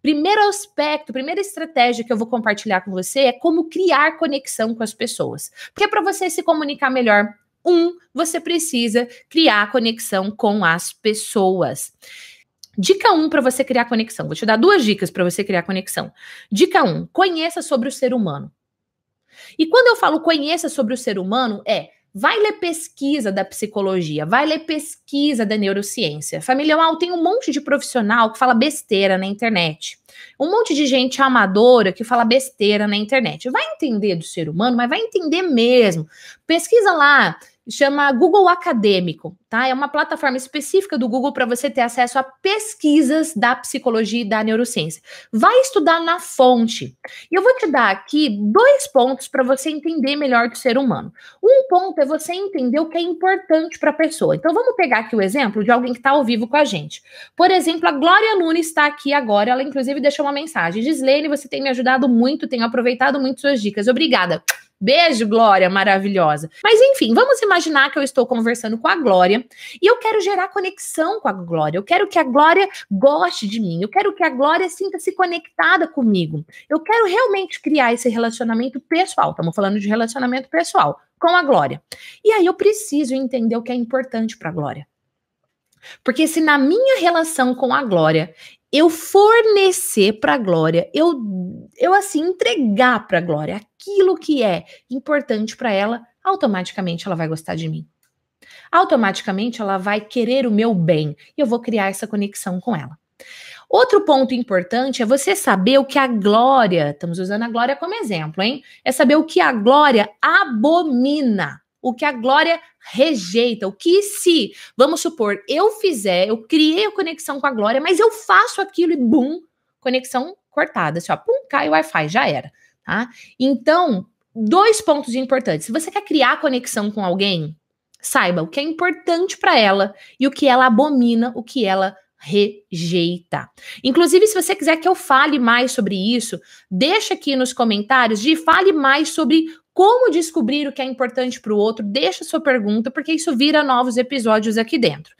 Primeiro aspecto, primeira estratégia que eu vou compartilhar com você é como criar conexão com as pessoas. Porque para você se comunicar melhor, um, você precisa criar conexão com as pessoas. Dica 1 um para você criar conexão. Vou te dar duas dicas para você criar conexão. Dica 1: um, conheça sobre o ser humano. E quando eu falo conheça sobre o ser humano, é Vai ler pesquisa da psicologia, vai ler pesquisa da neurociência. Familiar tem um monte de profissional que fala besteira na internet. Um monte de gente amadora que fala besteira na internet. Vai entender do ser humano, mas vai entender mesmo. Pesquisa lá chama Google Acadêmico, tá? É uma plataforma específica do Google para você ter acesso a pesquisas da psicologia e da neurociência. Vai estudar na fonte. E eu vou te dar aqui dois pontos para você entender melhor do ser humano. Um ponto é você entender o que é importante para a pessoa. Então vamos pegar aqui o exemplo de alguém que está ao vivo com a gente. Por exemplo, a Glória Nunes está aqui agora, ela inclusive deixou uma mensagem. Gislene, você tem me ajudado muito, tenho aproveitado muito suas dicas. Obrigada. Beijo, Glória, maravilhosa. Mas enfim, vamos imaginar que eu estou conversando com a Glória e eu quero gerar conexão com a Glória. Eu quero que a Glória goste de mim. Eu quero que a Glória sinta-se conectada comigo. Eu quero realmente criar esse relacionamento pessoal. Estamos falando de relacionamento pessoal com a Glória. E aí eu preciso entender o que é importante para a Glória. Porque se na minha relação com a Glória eu fornecer para a glória, eu, eu assim entregar para a glória aquilo que é importante para ela, automaticamente ela vai gostar de mim. Automaticamente ela vai querer o meu bem e eu vou criar essa conexão com ela. Outro ponto importante é você saber o que a glória, estamos usando a glória como exemplo, hein? É saber o que a glória abomina o que a glória rejeita, o que se, vamos supor, eu fizer, eu criei a conexão com a glória, mas eu faço aquilo e bum, conexão cortada, assim, ó, pum, cai o Wi-Fi, já era, tá? Então, dois pontos importantes. Se você quer criar conexão com alguém, saiba o que é importante para ela e o que ela abomina, o que ela rejeita. Inclusive, se você quiser que eu fale mais sobre isso, deixa aqui nos comentários de fale mais sobre como descobrir o que é importante para o outro? Deixa sua pergunta, porque isso vira novos episódios aqui dentro.